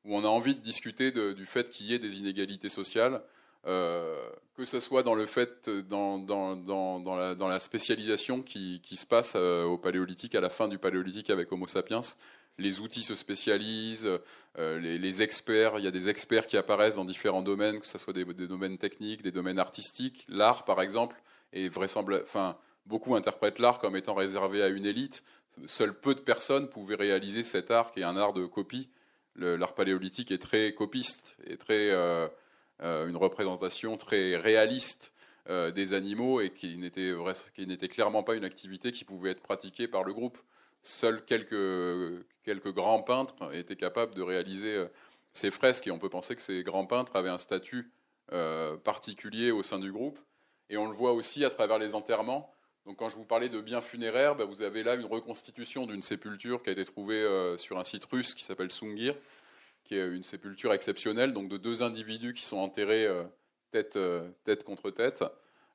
on, a envie de discuter du fait qu'il y ait des inégalités sociales. Euh, que ce soit dans le fait, dans, la, spécialisation qui, se passe au paléolithique, à la fin du paléolithique avec Homo sapiens, les outils se spécialisent, euh, les, experts, il y a des experts qui apparaissent dans différents domaines, que ce soit des, domaines techniques, des domaines artistiques. L'art, par exemple, est vraisemblable. Enfin, beaucoup interprètent l'art comme étant réservé à une élite. Seules peu de personnes pouvaient réaliser cet art, qui est un art de copie. L'art paléolithique est très copiste, est très euh, euh, une représentation très réaliste des animaux et qui n'était qui n'était clairement pas une activité qui pouvait être pratiquée par le groupe. Seuls quelques quelques grands peintres étaient capables de réaliser euh, ces fresques. Et on peut penser que ces grands peintres avaient un statut euh, particulier au sein du groupe. Et on le voit aussi à travers les enterrements. Donc quand je vous parlais de biens funéraires, bah, vous avez là une reconstitution d'une sépulture qui a été trouvée euh, sur un site russe qui s'appelle Sungir, qui est une sépulture exceptionnelle, donc de deux individus qui sont enterrés tête contre tête.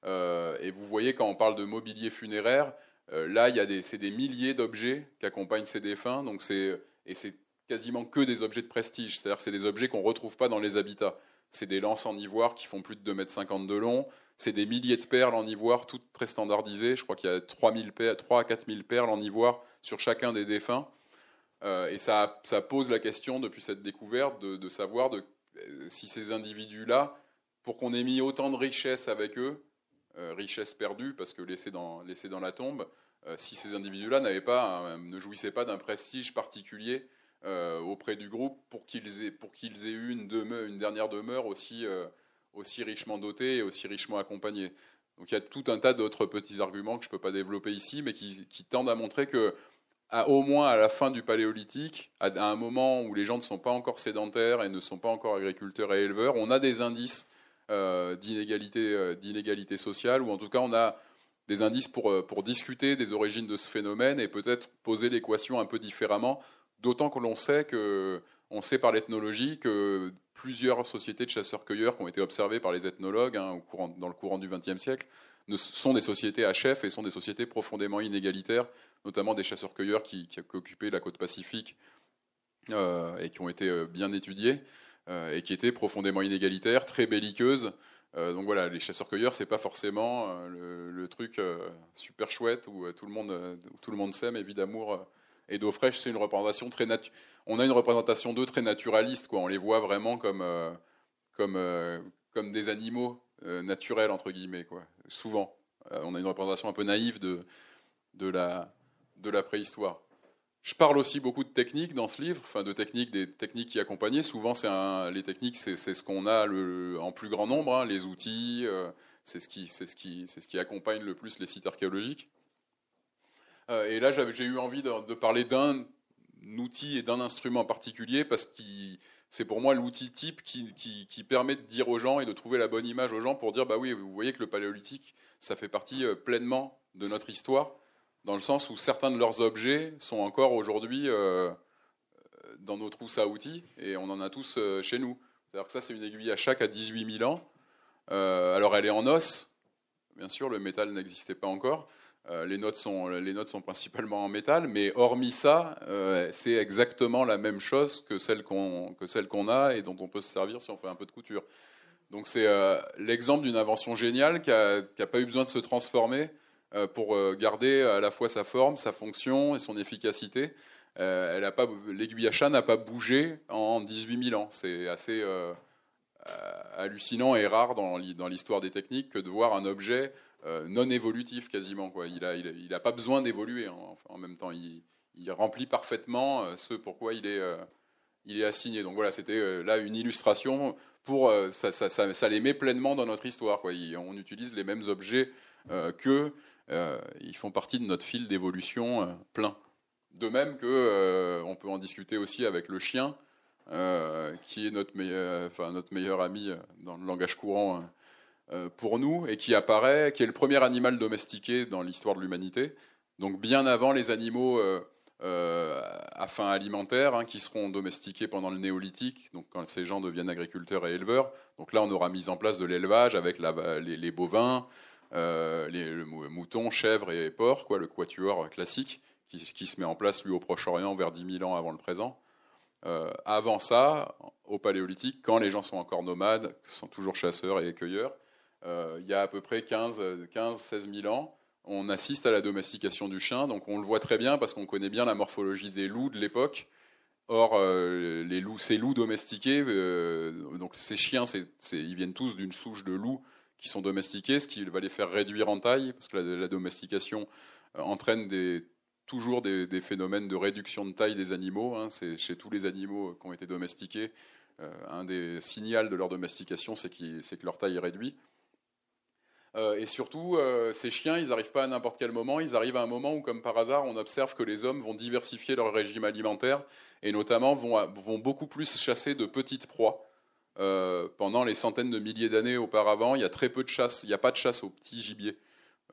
et vous voyez quand on parle de mobilier funéraire, euh, là, il y a des, c'est des milliers d'objets qui accompagnent ces défunts, donc c'est, et c'est quasiment que des objets de prestige, c'est-à-dire c'est des objets qu'on ne retrouve pas dans les habitats. C'est des lances en ivoire qui font plus de 2,50 m de long, c'est des milliers de perles en ivoire, toutes très standardisées, je crois qu'il y a 3000 3 à 4000 perles en ivoire sur chacun des défunts, euh, et ça, pose la question depuis cette découverte de, savoir euh, si ces individus-là, pour qu'on ait mis autant de richesses avec eux, euh, richesse perdue parce que laissée dans, la tombe, euh, si ces individus-là n'avaient pas, ne jouissaient pas d'un prestige particulier euh, auprès du groupe pour qu'ils aient, pour qu'ils aient eu une, une dernière demeure aussi, richement dotée et aussi richement accompagnée. Donc il y a tout un tas d'autres petits arguments que je ne peux pas développer ici, mais qui, tendent à montrer que, au moins à la fin du Paléolithique, à, un moment où les gens ne sont pas encore sédentaires et ne sont pas encore agriculteurs et éleveurs, on a des indices euh, euh, d'inégalité sociale, ou en tout cas on a des indices pour, euh, pour discuter des origines de ce phénomène et peut-être poser l'équation un peu différemment, d'autant que l'on sait que on sait par l'ethnologie que plusieurs sociétés de chasseurs-cueilleurs qui ont été observées par les ethnologues hein, dans le courant du XXe siècle ne sont des sociétés à chef et sont des sociétés profondément inégalitaires, notamment des chasseurs-cueilleurs qui, occupaient la côte pacifique et qui ont été bien étudiés. Euh, et qui était profondément inégalitaire, très belliqueuse. Euh, donc voilà, les chasseurs-cueilleurs, ce n'est pas forcément euh, le, truc super chouette où tout le monde, tout le monde s'aime et vit d'amour et d'eau fraîche, c'est une représentation très on a une représentation d'eux très naturaliste quoi. On les voit vraiment comme comme comme des animaux naturels entre guillemets quoi. Souvent, on a une représentation un peu naïve de de la de la préhistoire. Je parle aussi beaucoup de techniques dans ce livre, enfin de techniques, des techniques qui accompagnaient. Souvent, c'est les techniques, c'est ce qu'on a en plus grand nombre, hein, les outils, euh, c'est ce, qui, accompagne le plus les sites archéologiques. Euh, et là, j'ai eu envie de, parler d'un outil et d'un instrument particulier parce que c'est pour moi l'outil type qui, qui, permet de dire aux gens et de trouver la bonne image aux gens pour dire bah oui, vous voyez que le paléolithique, ça fait partie euh, pleinement de notre histoire dans le sens où certains de leurs objets sont encore aujourd'hui euh, dans nos trousses à outils, et on en a tous euh, chez nous. C'est-à-dire que ça, c'est une aiguille à chaque à 18 000 ans. Euh, alors, elle est en os, bien sûr, le métal n'existait pas encore. les, notes sont, les notes sont principalement en métal, mais hormis ça, c'est exactement la même chose que celle qu'on a et dont on peut se servir si on fait un peu de couture. Donc c'est l'exemple d'une invention géniale qui n'a pas eu besoin de se transformer euh, pour euh, garder à la fois sa forme, sa fonction et son efficacité. Euh, elle pas, l'aiguille à chat n'a pas bougé en 18 000 ans. C'est assez hallucinant et rare dans, l'histoire des techniques que de voir un objet non évolutif quasiment. Quoi. Il n'a pas besoin d'évoluer. Hein, en même temps, il, remplit parfaitement ce pourquoi il est, il est assigné. Donc voilà, c'était là une illustration pour ça, ça, les met pleinement dans notre histoire. on utilise les mêmes objets qu'eux. Euh, ils font partie de notre fil d'évolution euh, plein. De même que euh, on peut en discuter aussi avec le chien, qui est notre meilleur, ami dans le langage courant pour nous et qui apparaît, qui est le premier animal domestiqué dans l'histoire de l'humanité. Donc bien avant les animaux à fin alimentaire hein, qui seront domestiqués pendant le néolithique, donc quand ces gens deviennent agriculteurs et éleveurs. Donc là, on aura mis en place de l'élevage avec les, bovins, euh, les, le mouton, chèvre et porc, quoi, le quatuor classique, qui, se met en place, lui, au Proche-Orient, vers 10 000 ans avant le présent. Euh, avant ça, au Paléolithique, quand les gens sont encore nomades, sont toujours chasseurs et cueilleurs, euh, il y a à peu près 15-16 000 ans, on assiste à la domestication du chien, donc on le voit très bien parce qu'on connaît bien la morphologie des loups de l'époque. Or, les loups, ces loups domestiqués, donc ces chiens, ils viennent tous d'une souche de loups qui sont domestiqués, ce qui va les faire réduire en taille, parce que la, domestication euh, entraîne toujours des, phénomènes de réduction de taille des animaux. Hein. C'est chez tous les animaux euh, qui ont été domestiqués, euh, un des signaux de leur domestication, c'est que leur taille est réduite. et surtout, ces chiens, ils n'arrivent pas à n'importe quel moment. Ils arrivent à un moment où, comme par hasard, on observe que les hommes vont diversifier leur régime alimentaire et notamment vont beaucoup plus chasser de petites proies. Euh, pendant les centaines de milliers d'années auparavant, il y a très peu de chasse, il n'y a pas de chasse aux petits gibiers.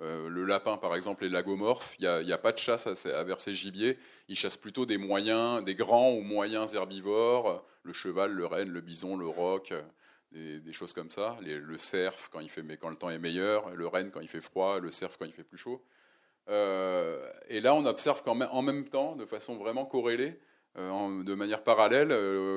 Euh, le lapin, par exemple, est lagomorphe, il n'y a, pas de chasse à, à, vers ces gibiers. Ils chassent plutôt des moyens, des grands ou moyens herbivores, le cheval, le renne, le bison, le roc, euh, des, choses comme ça. le cerf quand, mais quand le temps est meilleur, le renne quand il fait froid, le cerf quand il fait plus chaud. et là, on observe quand même, en même temps, de façon vraiment corrélée, de manière parallèle,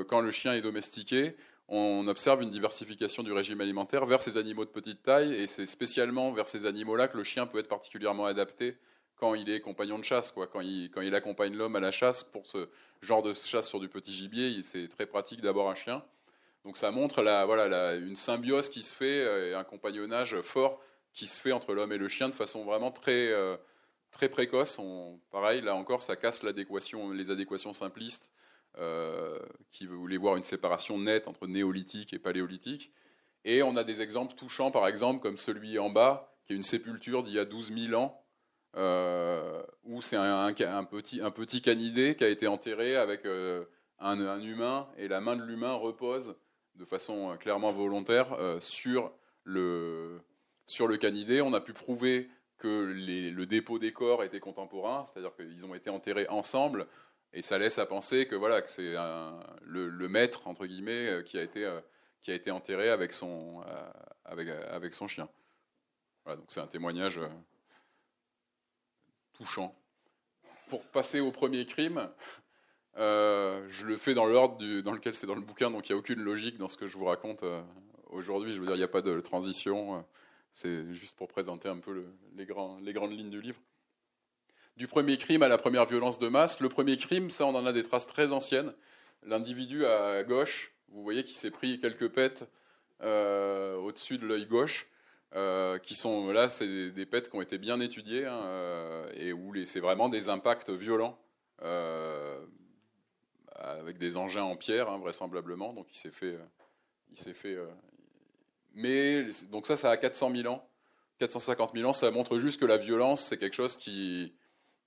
quand le chien est domestiqué, on observe une diversification du régime alimentaire vers ces animaux de petite taille, et c'est spécialement vers ces animaux-là que le chien peut être particulièrement adapté quand il est compagnon de chasse, quoi. Quand, il, accompagne l'homme à la chasse pour ce genre de chasse sur du petit gibier, c'est très pratique d'avoir un chien. Donc ça montre la, voilà, une symbiose qui se fait, euh, un compagnonnage fort qui se fait entre l'homme et le chien de façon vraiment très, euh, très précoce. pareil, là encore, ça casse l'adéquation, les adéquations simplistes euh, qui voulait voir une séparation nette entre néolithique et paléolithique. Et on a des exemples touchants, par exemple, comme celui en bas, qui est une sépulture d'il y a 12 000 ans, euh, où c'est un, petit, canidé qui a été enterré avec euh, un, humain, et la main de l'humain repose de façon clairement volontaire sur, le, sur le canidé. On a pu prouver que le dépôt des corps était contemporain, c'est-à-dire qu'ils ont été enterrés ensemble et ça laisse à penser que voilà que c'est le, maître entre guillemets euh, qui a été euh, qui a été enterré avec son euh, avec, avec son chien. Voilà, donc c'est un témoignage touchant. Pour passer au premier crime, je le fais dans l'ordre dans lequel c'est dans le bouquin, donc il n'y a aucune logique dans ce que je vous raconte aujourd'hui. Je veux dire, il n'y a pas de transition. c'est juste pour présenter un peu les, grands, les grandes lignes du livre du premier crime à la première violence de masse. Le premier crime, ça, on en a des traces très anciennes. L'individu à gauche, vous voyez qu'il s'est pris quelques pètes euh, au-dessus de l'œil gauche, euh, qui sont là, c'est des, qui ont été bien étudiées hein, euh, et où c'est vraiment des impacts violents. avec des engins en pierre, hein, vraisemblablement. Donc il s'est fait. il s'est fait mais donc ça, ça a 400 000 ans. 450 000 ans, ça montre juste que la violence, c'est quelque chose qui,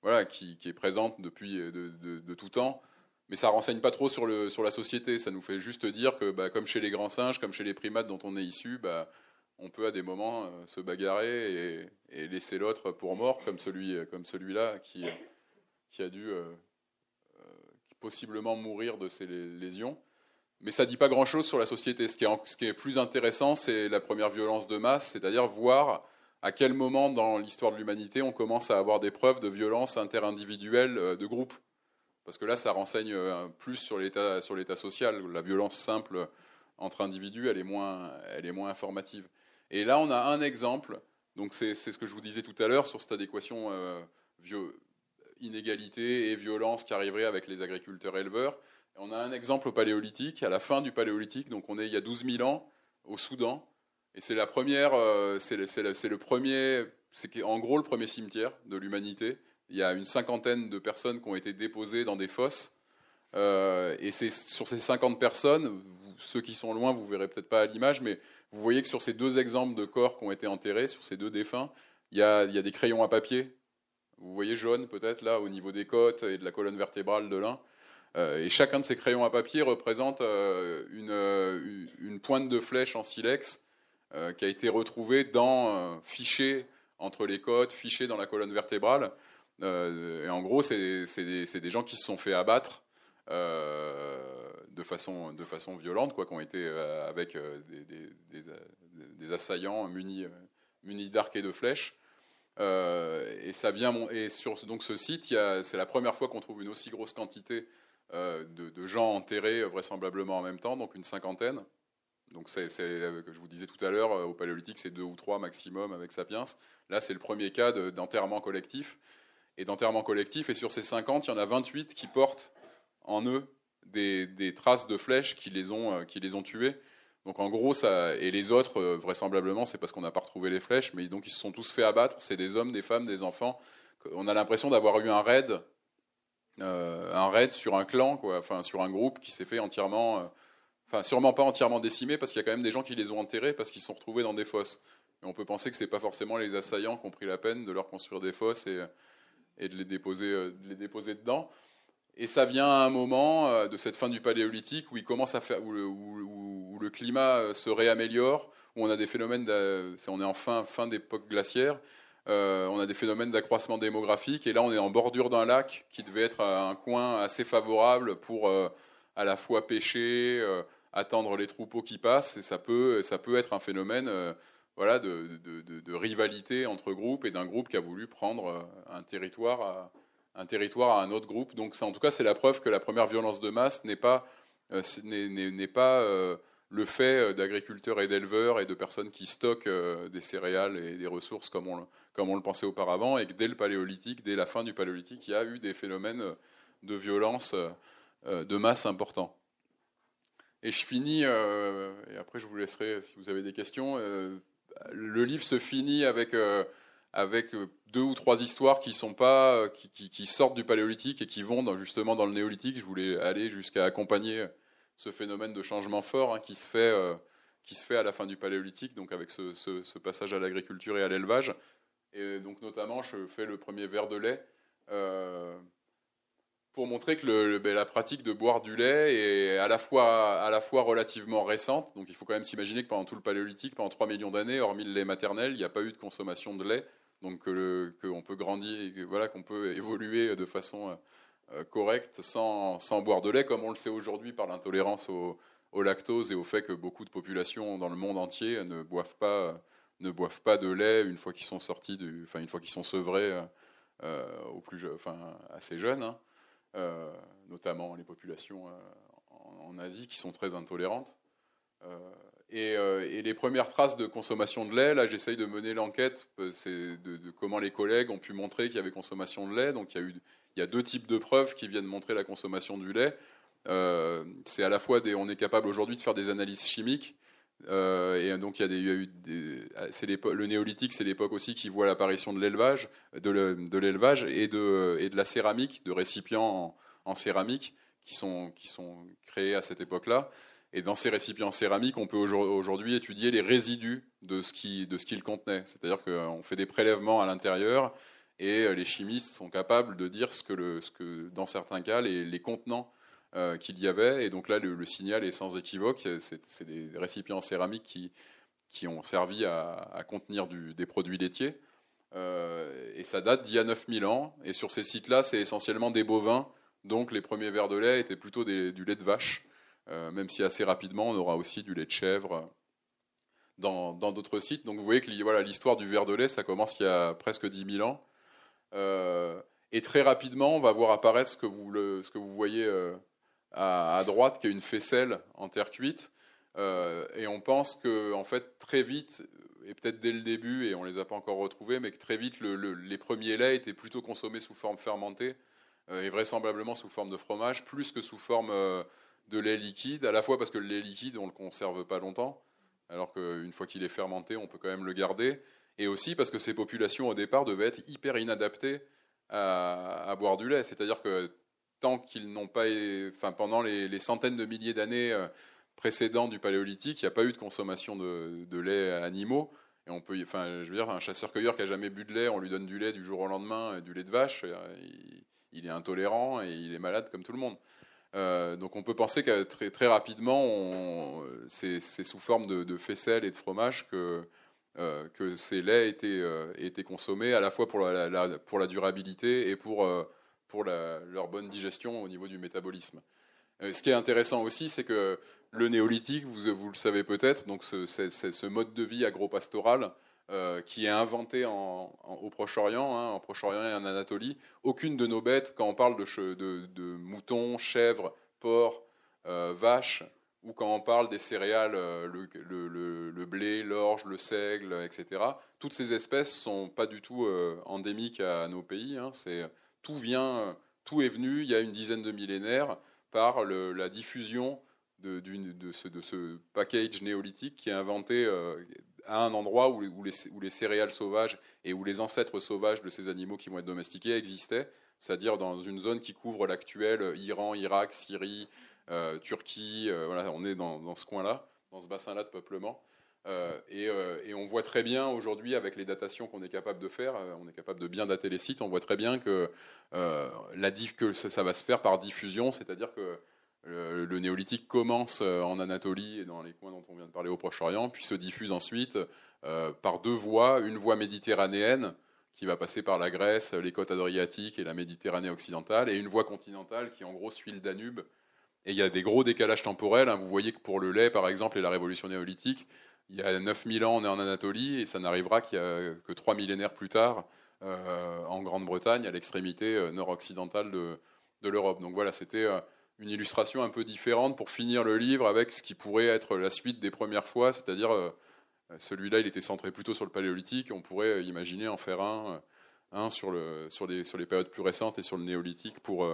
voilà, qui, est présente depuis euh, de, tout temps. Mais ça renseigne pas trop sur, le, sur la société. Ça nous fait juste dire que, bah, comme chez les grands singes, comme chez les primates dont on est issu, bah, on peut à des moments euh, se bagarrer et, laisser l'autre pour mort, comme celui euh, comme celui-là qui, a dû possiblement mourir de ses lésions. Mais ça dit pas grand-chose sur la société. ce qui est plus intéressant, c'est la première violence de masse, c'est-à-dire voir à quel moment dans l'histoire de l'humanité on commence à avoir des preuves de violence interindividuelle, euh, de groupe Parce que là, ça renseigne euh, plus sur l'état, social. La violence simple entre individus, elle est moins, informative. Et là, on a un exemple. Donc, c'est, ce que je vous disais tout à l'heure sur cette adéquation euh, inégalité et violence qui arriverait avec les agriculteurs-éleveurs. On a un exemple au paléolithique, à la fin du paléolithique, donc on est il y a 12 000 ans au Soudan, et c'est la première, euh, c'est le, premier, c'est en gros le premier cimetière de l'humanité. Il y a une cinquantaine de personnes qui ont été déposées dans des fosses. Euh, et c'est sur ces 50 personnes, ceux qui sont loin, vous verrez peut-être pas à l'image, mais vous voyez que sur ces deux exemples de corps qui ont été enterrés, sur ces deux défunts, il y a, y a des crayons à papier. Vous voyez jaune peut-être là au niveau des côtes et de la colonne vertébrale de l'un. Euh, et chacun de ces crayons à papier représente une, pointe de flèche en silex euh, qui a été retrouvé dans euh, fiché entre les côtes, fiché dans la colonne vertébrale. Euh, et en gros, c'est des, des, gens qui se sont fait abattre de façon, de façon violente, quoi, qui ont été avec des, assaillants munis, munis d'arcs et de flèches. et ça vient et sur donc ce site, c'est la première fois qu'on trouve une aussi grosse quantité de, de, gens enterrés vraisemblablement en même temps, donc une cinquantaine. Donc c'est, euh, que je vous disais tout à l'heure, euh, au Paléolithique, c'est deux ou trois maximum avec Sapiens. Là, c'est le premier cas d'enterrement collectif. Et d'enterrement collectif, et sur ces 50, il y en a 28 qui portent en eux des, traces de flèches qui les ont, euh, qui les ont tués. Donc en gros, ça, et les autres, vraisemblablement, c'est parce qu'on n'a pas retrouvé les flèches, mais donc ils se sont tous fait abattre. C'est des hommes, des femmes, des enfants. On a l'impression d'avoir eu un raid, un raid sur un clan, quoi, enfin sur un groupe qui s'est fait entièrement Enfin, sûrement pas entièrement décimés, parce qu'il y a quand même des gens qui les ont enterrés parce qu'ils sont retrouvés dans des fosses. Et on peut penser que ce n'est pas forcément les assaillants qui ont pris la peine de leur construire des fosses et, de, les déposer, euh, de les déposer dedans. Et ça vient à un moment euh, de cette fin du paléolithique où, il commence à faire, où, le, climat euh, se réaméliore, où on a des phénomènes, on est en fin, fin d'époque glaciaire, on a des phénomènes d'accroissement démographique, et là on est en bordure d'un lac qui devait être un coin assez favorable pour à la fois pêcher, attendre les troupeaux qui passent, et ça peut, être un phénomène euh, voilà, de, rivalité entre groupes et d'un groupe qui a voulu prendre euh, un territoire, à, un autre groupe. Donc ça, en tout cas, c'est la preuve que la première violence de masse n'est pas, euh, le fait d'agriculteurs et d'éleveurs et de personnes qui stockent des céréales et des ressources comme on, comme on le pensait auparavant, et que dès le paléolithique, dès la fin du paléolithique, il y a eu des phénomènes de violence de masse importants. Et je finis, euh, et après je vous laisserai euh, si vous avez des questions. Euh, le livre se finit avec, avec deux ou trois histoires qui, sont pas, qui, qui, sortent du paléolithique et qui vont dans, justement dans le néolithique. Je voulais aller jusqu'à accompagner ce phénomène de changement fort hein, qui, se fait, qui se fait à la fin du paléolithique, donc avec ce passage à l'agriculture et à l'élevage. Et donc notamment, je fais le premier verre de lait pour montrer que ben, la pratique de boire du lait est à la, fois, à la fois relativement récente. Donc il faut quand même s'imaginer que pendant tout le paléolithique, pendant 3 millions d'années, hormis le lait maternel, il n'y a pas eu de consommation de lait. Donc euh, qu'on peut grandir, voilà, qu'on peut évoluer de façon euh, euh, correcte sans, boire de lait, comme on le sait aujourd'hui par l'intolérance au, lactose et au fait que beaucoup de populations dans le monde entier ne boivent pas, ne boivent pas de lait une fois qu'ils sont sortis, enfin une fois qu'ils sont sevrés au plus, assez jeunes. Hein. Euh, notamment les populations euh, en, Asie qui sont très intolérantes. Euh, et, les premières traces de consommation de lait, là j'essaye de mener l'enquête de, de, comment les collègues ont pu montrer qu'il y avait consommation de lait. Donc il y, a deux types de preuves qui viennent montrer la consommation du lait. c'est à la fois on est capable aujourd'hui de faire des analyses chimiques euh, et donc il y a, euh, le néolithique, c'est l'époque aussi qui voit l'apparition de l'élevage, de l'élevage et de, la céramique, de récipients en, céramique qui sont, créés à cette époque-là. Et dans ces récipients en céramique on peut aujourd'hui étudier les résidus de ce qu'ils contenaient. C'est-à-dire qu'on fait des prélèvements à l'intérieur et euh, les chimistes sont capables de dire ce que, dans certains cas, les contenants euh, qu'il y avait. Et donc là, le, signal est sans équivoque. C'est des récipients en céramique qui, qui ont servi à, contenir des produits laitiers. Euh, et ça date d'il y a 9000 ans. Et sur ces sites-là, c'est essentiellement des bovins. Donc les premiers verres de lait étaient plutôt du lait de vache, euh, même si assez rapidement, on aura aussi du lait de chèvre dans d'autres sites. Donc vous voyez que voilà, l'histoire du verre de lait, ça commence il y a presque 10 000 ans. et très rapidement, on va voir apparaître ce que vous, le, ce que vous voyez à, droite qui est une faisselle en terre cuite. Euh, et on pense que, en fait, très vite, et peut-être dès le début, et on les a pas encore retrouvés, mais que très vite, les premiers laits étaient plutôt consommés sous forme fermentée, euh, et vraisemblablement sous forme de fromage, plus que sous forme euh, de lait liquide, à la fois parce que le lait liquide, on ne le conserve pas longtemps, alors qu'une fois qu'il est fermenté, on peut quand même le garder, et aussi parce que ces populations, au départ, devaient être hyper inadaptées à boire du lait. C'est-à-dire que tant qu'ils n'ont pas, enfin pendant les, centaines de milliers d'années euh, précédentes du Paléolithique, il n'y a pas eu de consommation de, lait animaux. Et on peut, enfin, je veux dire, un chasseur-cueilleur qui a jamais bu de lait, on lui donne du lait du jour au lendemain, euh, du lait de vache, euh, il, est intolérant et il est malade comme tout le monde. donc on peut penser que très, très rapidement, c'est, sous forme de, de, faisselle et de fromage que, que ces laits étaient, étaient, consommés, à la fois pour la, pour la durabilité et pour pour leur bonne digestion au niveau du métabolisme. Euh, ce qui est intéressant aussi, c'est que le néolithique, vous, vous le savez peut-être, donc ce, c'est, ce mode de vie agro-pastoral euh, qui est inventé au Proche-Orient, hein, en Proche-Orient et en Anatolie, aucune de nos bêtes, quand on parle de, de, moutons, chèvres, porcs, euh, vaches, ou quand on parle des céréales, le, blé, l'orge, le seigle, etc., toutes ces espèces sont pas du tout endémiques à nos pays. Hein. c'est euh, tout est venu il y a une dizaine de millénaires par la diffusion de, ce, package néolithique qui est inventé euh, à un endroit où, les, céréales sauvages et où les ancêtres sauvages de ces animaux qui vont être domestiqués existaient, c'est-à-dire dans une zone qui couvre l'actuel euh, Iran, Irak, Syrie, Turquie, on est dans ce coin-là, dans ce bassin-là de peuplement. Euh, euh, et, on voit très bien aujourd'hui, avec les datations qu'on est capable de faire, euh, on est capable de bien dater les sites, on voit très bien que, ça, va se faire par diffusion, c'est-à-dire que le, néolithique commence en Anatolie et dans les coins dont on vient de parler au Proche-Orient, puis se diffuse ensuite par deux voies, une voie méditerranéenne qui va passer par la Grèce, les côtes adriatiques et la Méditerranée occidentale, et une voie continentale qui en gros suit le Danube. Et il y a des gros décalages temporels. Hein. Vous voyez que pour le lait, par exemple, et la révolution néolithique, il y a 9000 ans, on est en Anatolie, et ça n'arrivera qu'il y a que trois millénaires plus tard euh, en Grande-Bretagne, à l'extrémité euh, nord-occidentale de, l'Europe. Donc voilà, c'était euh, une illustration un peu différente pour finir le livre avec ce qui pourrait être la suite des premières fois, c'est-à-dire celui-là, il était centré plutôt sur le paléolithique, on pourrait imaginer en faire un, un sur, le, sur, sur les périodes plus récentes et sur le néolithique pour,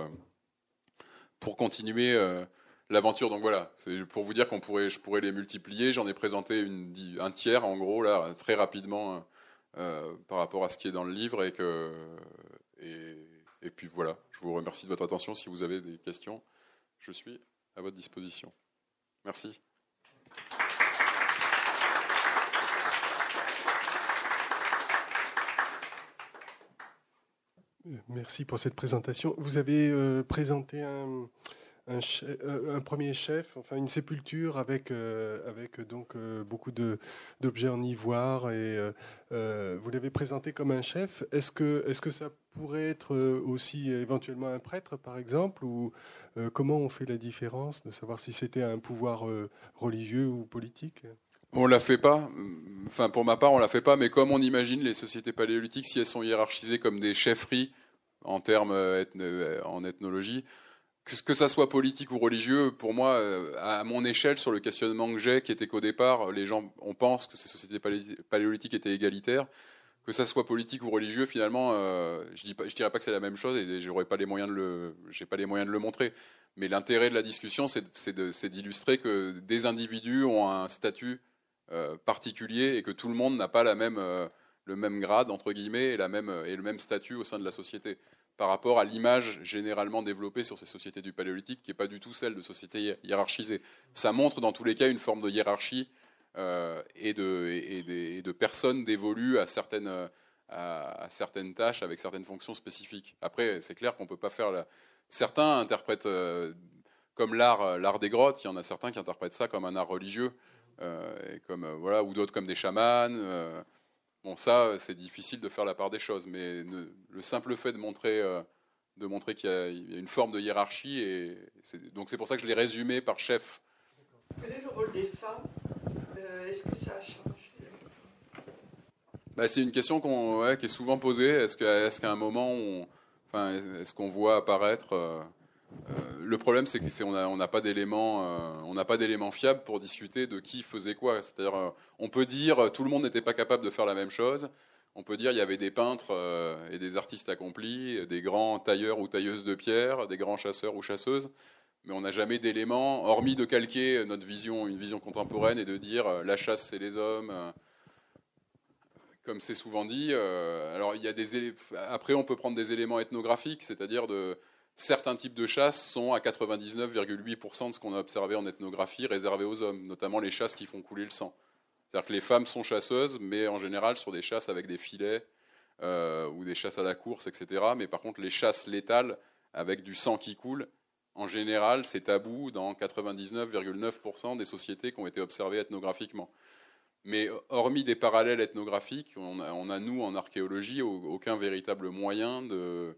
pour continuer l'aventure. Donc voilà, c'est pour vous dire qu'on pourrait, je pourrais les multiplier. J'en ai présenté un tiers en gros là très rapidement euh, euh, par rapport à ce qui est dans le livre et que et, puis voilà. Je vous remercie de votre attention. Si vous avez des questions, je suis à votre disposition. Merci. Merci pour cette présentation. Vous avez euh, présenté un, euh, un, premier chef, enfin une sépulture avec euh, avec euh, donc beaucoup de d'objets en ivoire et vous l'avez présenté comme un chef. Est-ce que est-ce que ça pourrait être aussi éventuellement un prêtre par exemple ou comment on fait la différence de savoir si c'était un pouvoir religieux ou politique on la fait pas. Enfin, pour ma part, on la fait pas. Mais comme on imagine les sociétés paléolithiques, si elles sont hiérarchisées comme des chefferies en termes en ethnologie, que ça soit politique ou religieux, pour moi, euh, à mon échelle, sur le questionnement que j'ai, qui était qu'au départ, les gens, on pense que ces sociétés paléolithiques étaient égalitaires, que ça soit politique ou religieux, finalement, euh, je ne dirais pas que c'est la même chose et j'aurais pas les moyens de le, pas les moyens de le montrer. Mais l'intérêt de la discussion, c'est d'illustrer que des individus ont un statut euh, particulier et que tout le monde n'a pas le même grade entre guillemets et le même statut au sein de la société par rapport à l'image généralement développée sur ces sociétés du paléolithique, qui n'est pas du tout celle de sociétés hiérarchisées. Ça montre dans tous les cas une forme de hiérarchie euh, et, de, personnes dévolues à certaines, tâches avec certaines fonctions spécifiques. Après, c'est clair qu'on ne peut pas faire... Certains interprètent, euh, comme euh, l'art, des grottes, il y en a certains qui interprètent ça comme un art religieux, et comme, voilà, ou d'autres comme des chamans. Bon, ça, euh, c'est difficile de faire la part des choses, mais le simple fait de montrer, euh, montrer qu'il y, a une forme de hiérarchie, et donc c'est pour ça que je l'ai résumé par chef. Quel est le rôle des femmes euh, Est-ce que ça a changé bah, C'est une question qui est souvent posée. Est-ce qu'à un moment, enfin, est-ce qu'on voit apparaître euh, le problème, c'est qu'on n'a on pas d'éléments, euh, on pas d'éléments fiables pour discuter de qui faisait quoi. C'est-à-dire, euh, on peut dire tout le monde n'était pas capable de faire la même chose. On peut dire il y avait des peintres et des artistes accomplis, des grands tailleurs ou tailleuses de pierre, des grands chasseurs ou chasseuses, mais on n'a jamais d'éléments, hormis de calquer notre vision, une vision contemporaine, et de dire la chasse c'est les hommes, comme c'est souvent dit. alors il y a des après on peut prendre des éléments ethnographiques, c'est-à-dire de certains types de chasses sont à 99,8% de ce qu'on a observé en ethnographie réservés aux hommes, notamment les chasses qui font couler le sang. C'est-à-dire que les femmes sont chasseuses, mais en général sur des chasses avec des filets euh, ou des chasses à la course, etc. Mais par contre, les chasses létales avec du sang qui coule, en général, c'est tabou dans 99,9% des sociétés qui ont été observées ethnographiquement. Mais euh, hormis des parallèles ethnographiques, on n'a, on a nous, en archéologie, aucun véritable moyen de,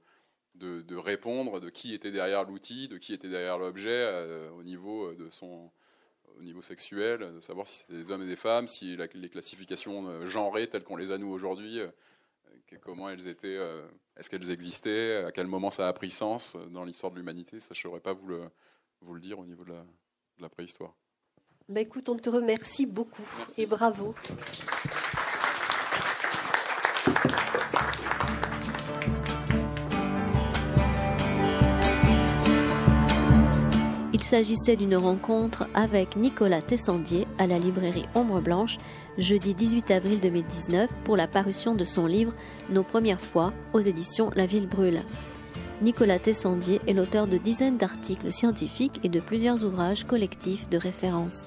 de, répondre de qui était derrière l'outil, de qui était derrière l'objet euh, au niveau euh, de son au niveau sexuel, de savoir si c'était des hommes et des femmes, si les classifications euh, genrées telles qu'on les a nous aujourd'hui, comment elles étaient, est-ce qu'elles existaient, à quel moment ça a pris sens dans l'histoire de l'humanité, ça je saurais pas vous le, vous le dire au niveau de la, préhistoire. Ben écoute, on te remercie beaucoup et bravo. Il s'agissait d'une rencontre avec Nicolas Tessandier à la librairie Ombre Blanche, jeudi 18 avril 2019, pour la parution de son livre Nos premières fois aux éditions La Ville Brûle. Nicolas Tessandier est l'auteur de dizaines d'articles scientifiques et de plusieurs ouvrages collectifs de référence.